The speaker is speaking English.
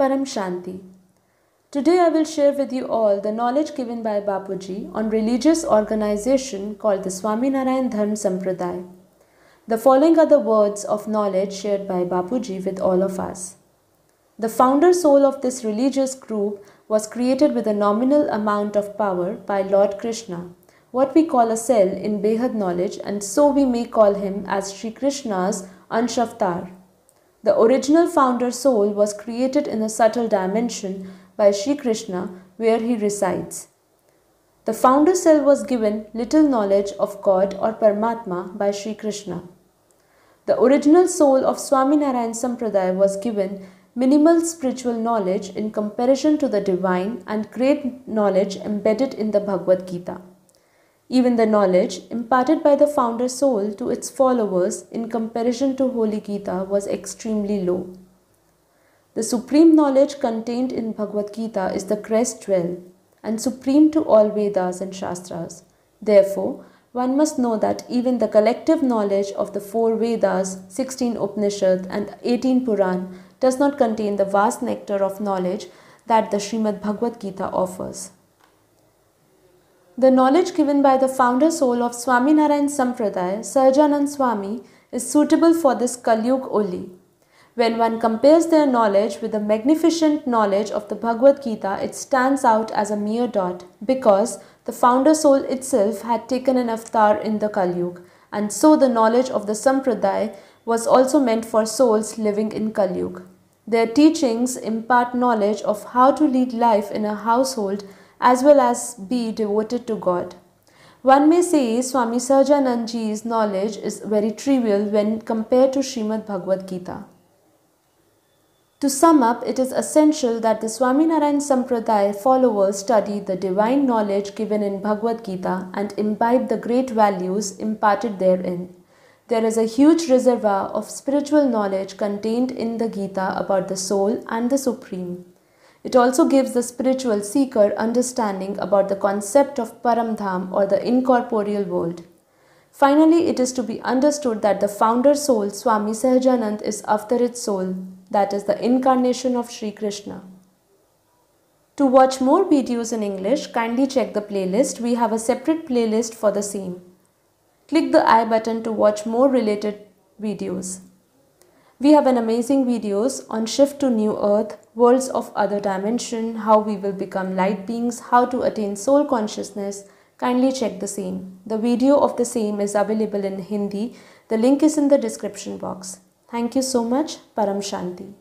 Param Shanti. Today I will share with you all the knowledge given by Bapuji on religious organization called the Swaminarayan Dharma Sampradaya. The following are the words of knowledge shared by Bapuji with all of us. The founder soul of this religious group was created with a nominal amount of power by Lord Krishna, what we call a cell in Behad knowledge, and so we may call him as Sri Krishna's Anshavtar. The original founder soul was created in a subtle dimension by Sri Krishna where he resides. The founder soul was given little knowledge of God or Paramatma by Sri Krishna. The original soul of Swaminarayan Sampradaya was given minimal spiritual knowledge in comparison to the divine and great knowledge embedded in the Bhagavad Gita. Even the knowledge imparted by the founder soul to its followers in comparison to Holy Gita was extremely low. The supreme knowledge contained in Bhagavad Gita is the crest jewel and supreme to all Vedas and Shastras. Therefore, one must know that even the collective knowledge of the four Vedas, 16 Upanishads, and 18 Puran does not contain the vast nectar of knowledge that the Srimad Bhagavad Gita offers. The knowledge given by the founder soul of Swaminarayan Sampradaya, Sahajanand Swami, is suitable for this Kalyug only. When one compares their knowledge with the magnificent knowledge of the Bhagavad Gita, it stands out as a mere dot because the founder soul itself had taken an avatar in the Kalyug, and so the knowledge of the Sampradaya was also meant for souls living in Kalyug. Their teachings impart knowledge of how to lead life in a household as well as be devoted to God. One may say Swami Sajanandji's knowledge is very trivial when compared to Srimad Bhagavad Gita. To sum up, it is essential that the Swaminarayan Sampradaya followers study the divine knowledge given in Bhagavad Gita and imbibe the great values imparted therein. There is a huge reservoir of spiritual knowledge contained in the Gita about the soul and the Supreme. It also gives the spiritual seeker understanding about the concept of Paramdham or the incorporeal world. Finally, it is to be understood that the founder soul, Swami Sahajanand, is Avtarit soul, that is, the incarnation of Sri Krishna. To watch more videos in English, kindly check the playlist. We have a separate playlist for the same. Click the I button to watch more related videos. We have an amazing videos on shift to new earth, worlds of other dimension, how we will become light beings, how to attain soul consciousness. Kindly check the same. The video of the same is available in Hindi. The link is in the description box. Thank you so much. Param Shanti.